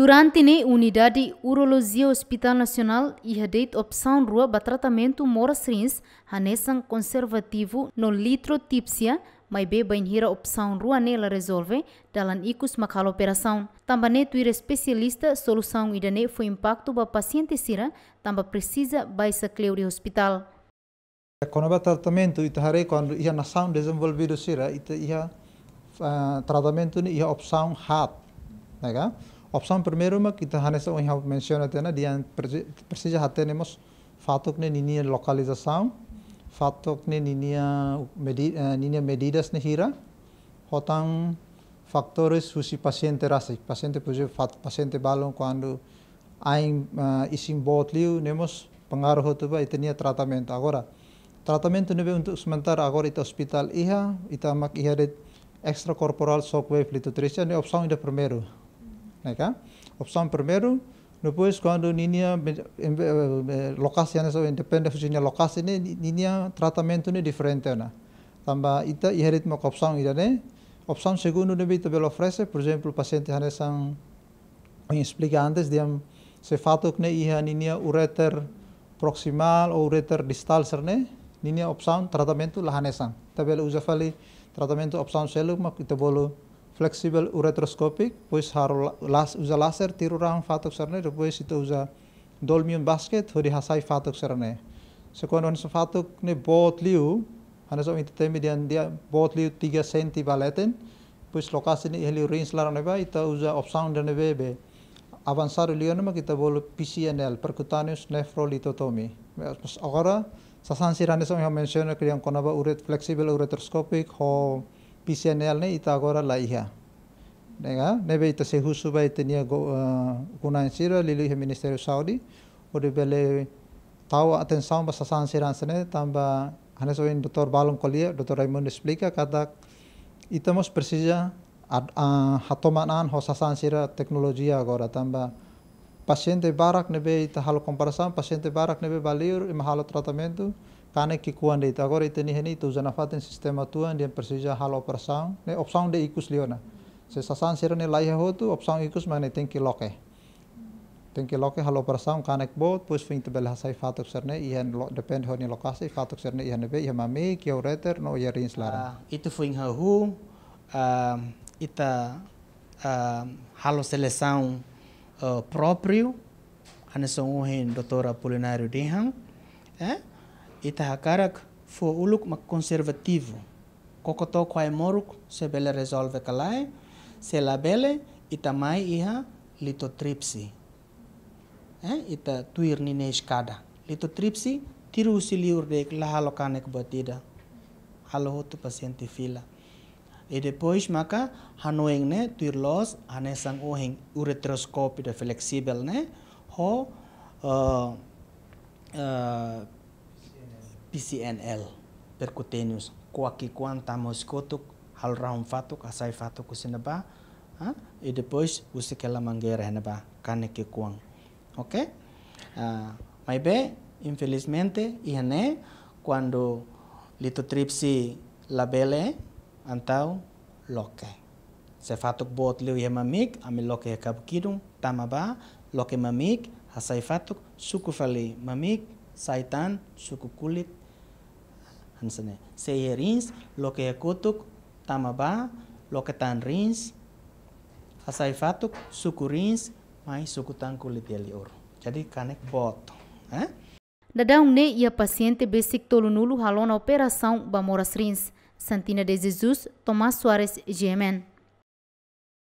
Durante a unidade de urologia Hospital Nacional e opção rua para tratamento a nessa conservativo no litro tipsia, mas bem hira opção rua nela resolve dalam ikus makal operação. Também tuir especialista solução idane foi impacto para paciente sira, também precisa baisa de hospital. Quando o tratamento itu hari quando ia nação desenvolvido sira, itu ia ah, tratamento ia opção hat, né? opção primeiro que kita eu já mencionei até na dia nemos fatok ne ninia lokalizasaun fatok ne ninia medi eh, ninia medidas ne hira hotang faktoris husi paciente rasa paciente por pasien paciente balon quando ain uh, isim botliu nemos pengaruh itu ba itenia tratamento agora tratamento nebe untuk sementara agora ita hospital iha ita mak iha de extracorporal shockwave lithotripsy ne opsan ida primeiro Né? Opção primeiro, depois quando ninia lokasi ane so independen khususnya lokasi ini ninha tratamento ini diferente na. Tamba ita i herit mo opção ida ne. Opção segundo ne bita belo frese, por exemplo, paciente ane sang explica antes diam se fatuk ne iha ninha ureter proximal ou ureter distal ser serne Ninha opção tratamento lahanesang. Tabela uzafali tratamento opção selu mak ita bolo fleksibel uretroskopik, pois haro las uza laser rang fatok sarne, depois ito uza dolmium basket di hasai fatok sarne. Sekuan so fatok ne bot liu, hana so itu temi dian dia bot liu tiga senti baleten, pois lokasi ni heli range laran neba ita usa dan ne bebe. Avansar liu ma kita bolu PCNL, percutaneous nephrolithotomy. Agora sasansi rane so mention kriyan konaba uret flexible uretroskopik ho pisia neal ne ita gora la iha. Nega nebe ita se husu ba ita nia go eh, guna insira lili he ministeri saudi, ode bele tawa aten saum ba sasan siran sene tamba hanes oin dotor balong kolia, dotor displika kata ita mos persija ad a hatoman an ho sasan sira teknologi agora tamba pasiente barak nebe ita halo komparasan pasiente barak nebe baliur ima halo tratamentu Kane kikuan ita gore ite iteni heni tu zanafatin sistema tuan dia persija hal operasaun ne opsaun de ikus liona se sasan sira ne lai ho tu opsaun ikus mane tengki loke tengki loke hal operasaun kanek bot pus fing te belha sai fatuk serne ihan lo depend ho lokasi fatuk serne ihan be ihen mami kio reter no yerin rins ah, itu fing ha hu ah, ita ah, halo seleção próprio, a nação doutora Polinário dihang, eh? Itahakaraka fu uluk mak konservativo. Kokoto kwa moruk se bele resolve kalai, se la bele itamai iha litotripsi. Eh, ita tuir ni nesh kada. Litotripsi tiru siliur dek la halokanek batida. Halo hotu paciente fila. E depois maka hanoeng ne tuir los hanesang oheng uretroskopi da fleksibel ne ho uh, uh, PCNL percutaneous coaqui tamos kotuk hal round fatuk asai fatuk sinaba ha e depois usi que mangere neba kane cane que quang ah, infelizmente ihane quando litotripsi labele antau loke se fatuk bot liu mamik ami loke kabkidung tamaba loke mamik asai fatuk suku fali mamik saitan suku kulit hansne se rins lo kutuk tamaba lo que tan rins asai fatuk suku rins mai suku kulit yali ur jadi kanek bot eh? Dadão ne ia a paciente besic tolunulu halona ba moras Rins, Santina de Jesus, Tomás Suarez, Jemen.